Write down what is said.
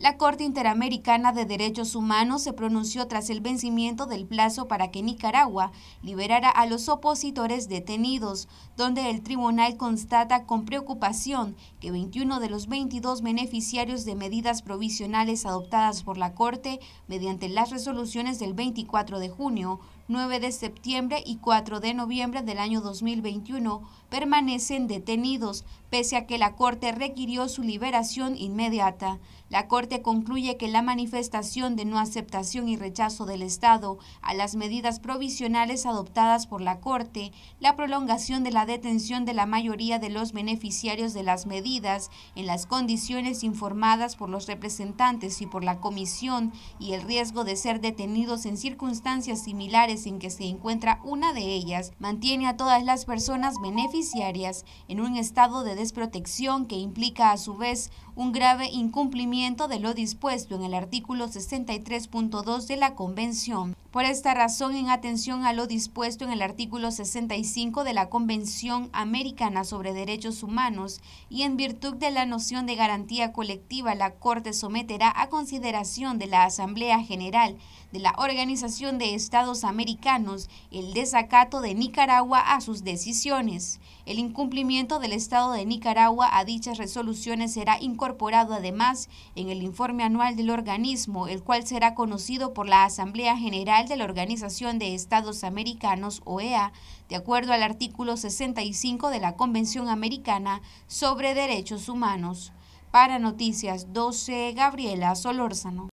La Corte Interamericana de Derechos Humanos se pronunció tras el vencimiento del plazo para que Nicaragua liberara a los opositores detenidos, donde el tribunal constata con preocupación que 21 de los 22 beneficiarios de medidas provisionales adoptadas por la Corte mediante las resoluciones del 24 de junio 9 de septiembre y 4 de noviembre del año 2021 permanecen detenidos, pese a que la Corte requirió su liberación inmediata. La Corte concluye que la manifestación de no aceptación y rechazo del Estado a las medidas provisionales adoptadas por la Corte, la prolongación de la detención de la mayoría de los beneficiarios de las medidas en las condiciones informadas por los representantes y por la Comisión y el riesgo de ser detenidos en circunstancias similares en que se encuentra una de ellas, mantiene a todas las personas beneficiarias en un estado de desprotección que implica a su vez un grave incumplimiento de lo dispuesto en el artículo 63.2 de la Convención. Por esta razón, en atención a lo dispuesto en el artículo 65 de la Convención Americana sobre Derechos Humanos y en virtud de la noción de garantía colectiva, la Corte someterá a consideración de la Asamblea General de la Organización de Estados Americanos el desacato de Nicaragua a sus decisiones. El incumplimiento del Estado de Nicaragua a dichas resoluciones será incorporado además en el informe anual del organismo, el cual será conocido por la Asamblea General de la Organización de Estados Americanos, OEA, de acuerdo al artículo 65 de la Convención Americana sobre Derechos Humanos. Para Noticias 12, Gabriela Solórzano.